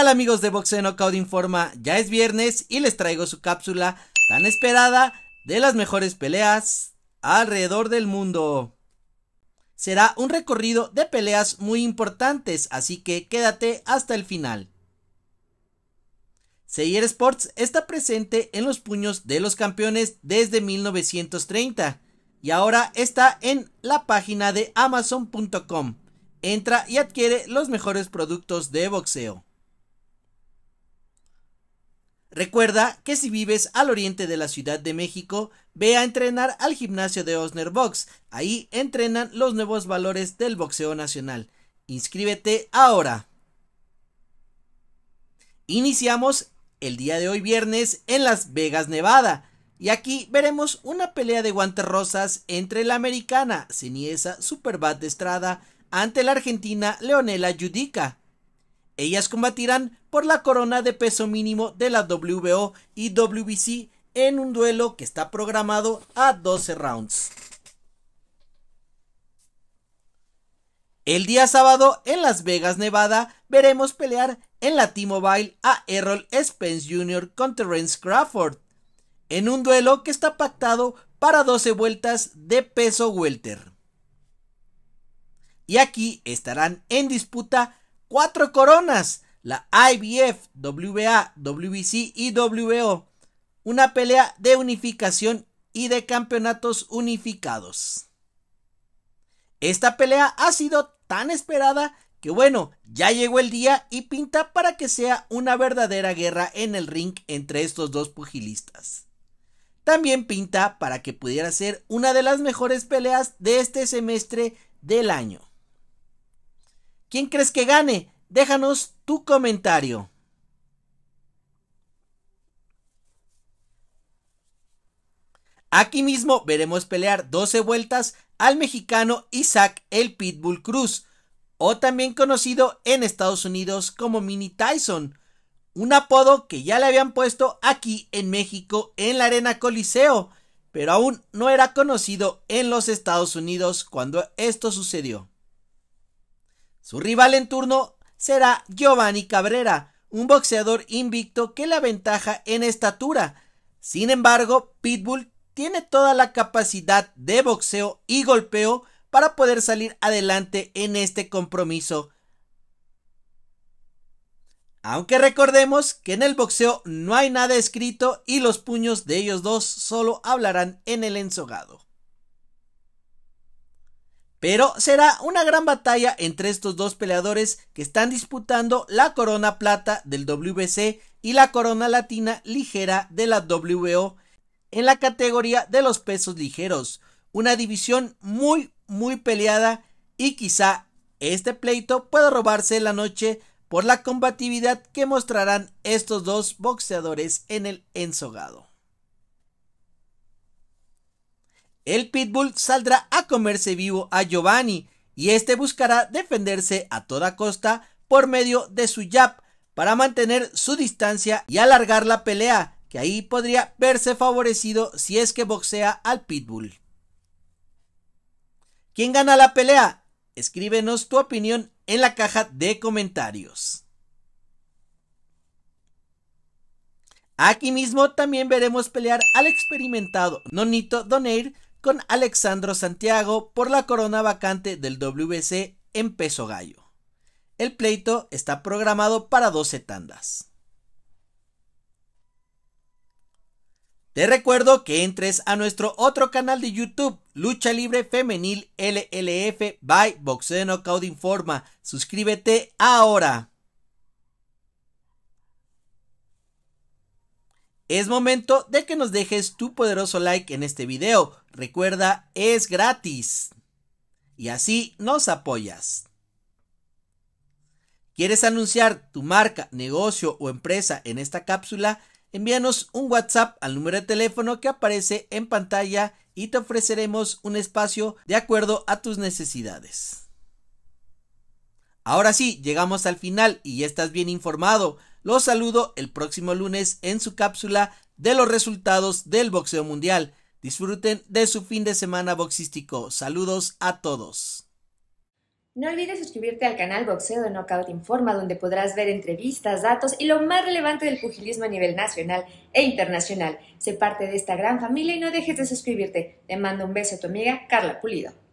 Hola amigos de Boxeo Knockout Informa? Ya es viernes y les traigo su cápsula tan esperada de las mejores peleas alrededor del mundo. Será un recorrido de peleas muy importantes, así que quédate hasta el final. Seyer Sports está presente en los puños de los campeones desde 1930 y ahora está en la página de amazon.com. Entra y adquiere los mejores productos de boxeo. Recuerda que si vives al oriente de la Ciudad de México, ve a entrenar al gimnasio de Osner Box. Ahí entrenan los nuevos valores del boxeo nacional. Inscríbete ahora. Iniciamos el día de hoy viernes en Las Vegas, Nevada. Y aquí veremos una pelea de guantes rosas entre la americana Ceniesa Superbat de Estrada ante la argentina Leonela Judica. Ellas combatirán por la corona de peso mínimo de la WBO y WBC en un duelo que está programado a 12 rounds. El día sábado en Las Vegas, Nevada, veremos pelear en la T-Mobile a Errol Spence Jr. con Terence Crawford, en un duelo que está pactado para 12 vueltas de peso welter. Y aquí estarán en disputa cuatro coronas, la IBF, WBA, WBC y WBO. Una pelea de unificación y de campeonatos unificados. Esta pelea ha sido tan esperada que bueno, ya llegó el día y pinta para que sea una verdadera guerra en el ring entre estos dos pugilistas. También pinta para que pudiera ser una de las mejores peleas de este semestre del año. ¿Quién crees que gane? Déjanos tu comentario. Aquí mismo veremos pelear 12 vueltas al mexicano Isaac el Pitbull Cruz, o también conocido en Estados Unidos como Mini Tyson, un apodo que ya le habían puesto aquí en México en la Arena Coliseo, pero aún no era conocido en los Estados Unidos cuando esto sucedió. Su rival en turno será Giovanni Cabrera, un boxeador invicto que le aventaja en estatura. Sin embargo, Pitbull tiene toda la capacidad de boxeo y golpeo para poder salir adelante en este compromiso. Aunque recordemos que en el boxeo no hay nada escrito y los puños de ellos dos solo hablarán en el ensogado. Pero será una gran batalla entre estos dos peleadores que están disputando la corona plata del WBC y la corona latina ligera de la WBO en la categoría de los pesos ligeros. Una división muy, muy peleada y quizá este pleito pueda robarse la noche por la combatividad que mostrarán estos dos boxeadores en el ensogado. el pitbull saldrá a comerse vivo a Giovanni y este buscará defenderse a toda costa por medio de su jab para mantener su distancia y alargar la pelea, que ahí podría verse favorecido si es que boxea al pitbull. ¿Quién gana la pelea? Escríbenos tu opinión en la caja de comentarios. Aquí mismo también veremos pelear al experimentado Nonito Donaire con Alexandro Santiago por la corona vacante del WC en peso gallo. El pleito está programado para 12 tandas. Te recuerdo que entres a nuestro otro canal de YouTube, Lucha Libre Femenil LLF by Boxeo Knockout Informa. Suscríbete ahora. Es momento de que nos dejes tu poderoso like en este video. Recuerda, es gratis. Y así nos apoyas. ¿Quieres anunciar tu marca, negocio o empresa en esta cápsula? Envíanos un WhatsApp al número de teléfono que aparece en pantalla y te ofreceremos un espacio de acuerdo a tus necesidades. Ahora sí, llegamos al final y ya estás bien informado. Los saludo el próximo lunes en su cápsula de los resultados del boxeo mundial. Disfruten de su fin de semana boxístico. Saludos a todos. No olvides suscribirte al canal Boxeo de Knockout Informa, donde podrás ver entrevistas, datos y lo más relevante del pugilismo a nivel nacional e internacional. Sé parte de esta gran familia y no dejes de suscribirte. Te mando un beso a tu amiga Carla Pulido.